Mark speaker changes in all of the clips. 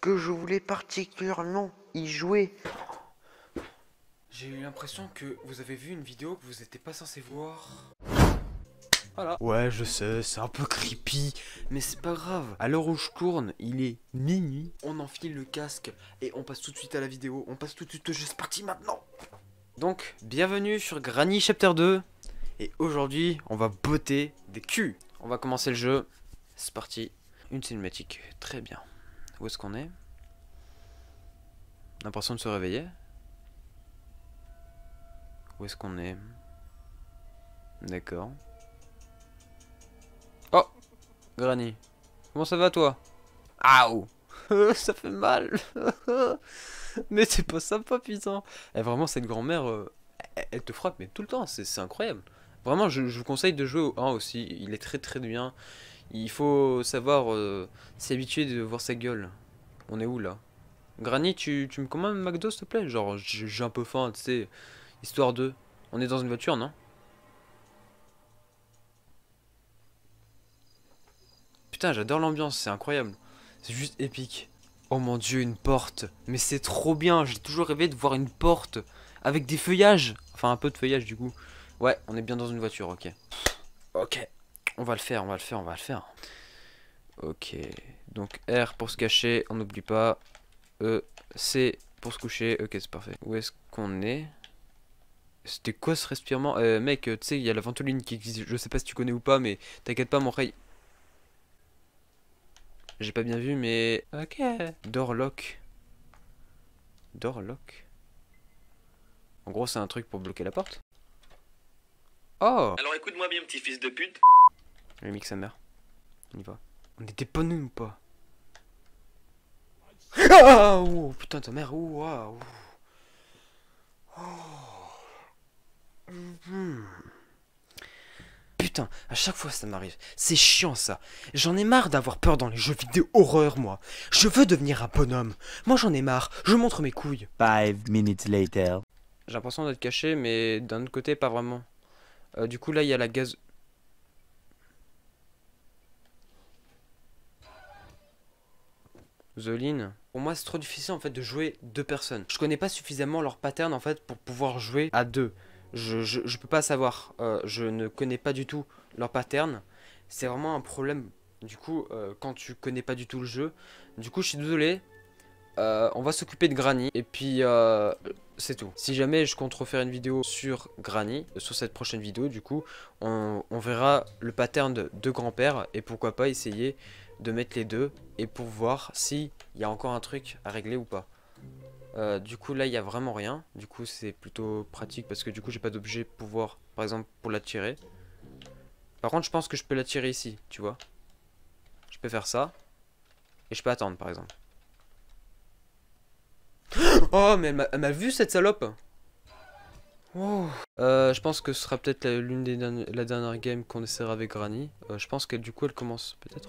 Speaker 1: que je voulais particulièrement y jouer. J'ai eu l'impression que vous avez vu une vidéo que vous n'étiez pas censé voir. Voilà. Ouais, je sais, c'est un peu creepy, mais c'est pas grave. À l'heure où je tourne, il est minuit. On enfile le casque et on passe tout de suite à la vidéo. On passe tout de suite au jeu, c'est parti maintenant Donc, bienvenue sur Granny Chapter 2. Et aujourd'hui, on va botter des culs. On va commencer le jeu. C'est parti. Une cinématique, très bien. Où est-ce qu'on est, L'impression de se réveiller Où est-ce qu'on est, D'accord. Oh Granny. Comment ça va toi Aouh Ça fait mal Mais c'est pas sympa putain Et eh, Vraiment cette grand-mère, euh, elle te frappe mais tout le temps, c'est incroyable. Vraiment je, je, vous conseille de jouer au 1 aussi, il est très très bien. Il faut savoir euh, s'habituer de voir sa gueule. On est où là Granny, tu, tu me commandes un McDo s'il te plaît Genre, j'ai un peu faim, tu sais. Histoire de. On est dans une voiture, non Putain, j'adore l'ambiance, c'est incroyable. C'est juste épique. Oh mon dieu, une porte. Mais c'est trop bien, j'ai toujours rêvé de voir une porte. Avec des feuillages. Enfin, un peu de feuillage du coup. Ouais, on est bien dans une voiture, ok. Ok on va le faire, on va le faire, on va le faire. Ok, donc R pour se cacher, on n'oublie pas. E, C pour se coucher, ok c'est parfait. Où est-ce qu'on est, C'était quoi ce respirement euh, Mec, tu sais, il y a la ventoline qui existe, je sais pas si tu connais ou pas, mais t'inquiète pas mon rey. J'ai pas bien vu, mais... Ok. Doorlock. Doorlock. En gros, c'est un truc pour bloquer la porte. Oh Alors écoute-moi bien, petit fils de pute que sa mère. On y va. On était pas nous ou pas ah, putain ta mère, Putain, à chaque fois ça m'arrive. C'est chiant ça. J'en ai marre d'avoir peur dans les jeux vidéo horreur, moi. Je veux devenir un bonhomme. Moi j'en ai marre. Je montre mes couilles. Five minutes later. J'ai l'impression d'être caché, mais d'un autre côté, pas vraiment. Euh, du coup, là, il y a la gaz. Pour moi, c'est trop difficile en fait de jouer deux personnes. Je connais pas suffisamment leur pattern en fait pour pouvoir jouer à deux. Je, je, peux pas savoir. Euh, je ne connais pas du tout leur pattern. C'est vraiment un problème. Du coup, euh, quand tu connais pas du tout le jeu, du coup, je suis désolé. Euh, on va s'occuper de Granny et puis c'est tout. Si jamais je compte refaire une vidéo sur Granny, sur cette prochaine vidéo, du coup, on, verra le pattern de, de grand-père et pourquoi pas essayer de mettre les deux et pour voir s'il y a encore un truc à régler ou pas. Euh, du coup là il n'y a vraiment rien, du coup c'est plutôt pratique parce que du coup j'ai pas d'objet pour pouvoir, par exemple pour l'attirer. Par contre je pense que je peux la tirer ici, tu vois. Je peux faire ça, et je peux attendre par exemple. Oh mais elle m'a vu cette salope euh, Je pense que ce sera peut-être l'une des la dernière game qu'on essaiera avec Granny. Euh, je pense que du coup elle commence peut-être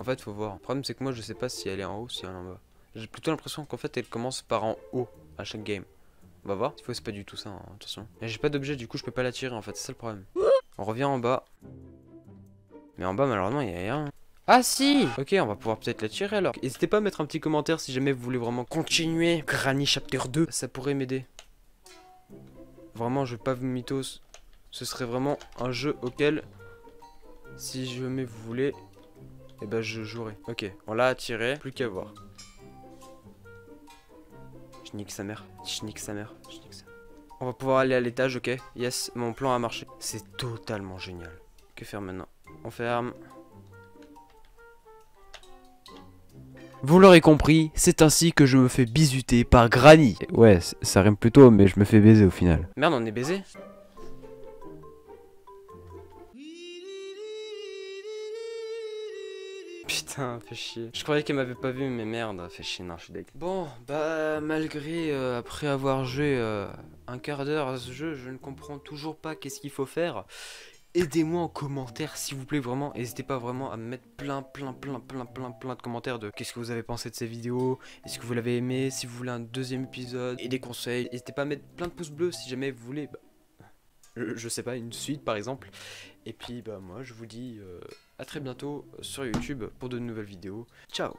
Speaker 1: en fait, faut voir. Le problème, c'est que moi, je sais pas si elle est en haut ou si elle est en bas. J'ai plutôt l'impression qu'en fait, elle commence par en haut à chaque game. On va voir. c'est pas du tout ça, hein, attention. Mais j'ai pas d'objet, du coup, je peux pas la tirer, en fait. C'est ça le problème. On revient en bas. Mais en bas, malheureusement, il y a rien. Ah si Ok, on va pouvoir peut-être la tirer alors. N'hésitez pas à mettre un petit commentaire si jamais vous voulez vraiment continuer Granny Chapter 2. Ça pourrait m'aider. Vraiment, je vais pas vous mythos. Ce serait vraiment un jeu auquel, si jamais vous voulez, et eh ben je jouerai. Ok, on l'a attiré, plus qu'à voir. Je nique sa mère, je nique sa mère, je nique sa mère. On va pouvoir aller à l'étage, ok Yes, mon plan a marché. C'est totalement génial. Que faire maintenant On ferme. Vous l'aurez compris, c'est ainsi que je me fais bisuter par Granny. Ouais, ça rime plutôt, mais je me fais baiser au final. Merde, on est baisé fait chier. Je croyais qu'elle m'avait pas vu, mais merde, fait chier, non, je suis Bon, bah, malgré, euh, après avoir joué euh, un quart d'heure à ce jeu, je ne comprends toujours pas qu'est-ce qu'il faut faire. Aidez-moi en commentaire, s'il vous plaît, vraiment. N'hésitez pas vraiment à me mettre plein, plein, plein, plein, plein, plein de commentaires de qu'est-ce que vous avez pensé de ces vidéos, est-ce que vous l'avez aimé, si vous voulez un deuxième épisode, et des conseils. N'hésitez pas à mettre plein de pouces bleus si jamais vous voulez, bah, je sais pas, une suite par exemple. Et puis bah, moi je vous dis euh, à très bientôt sur YouTube pour de nouvelles vidéos. Ciao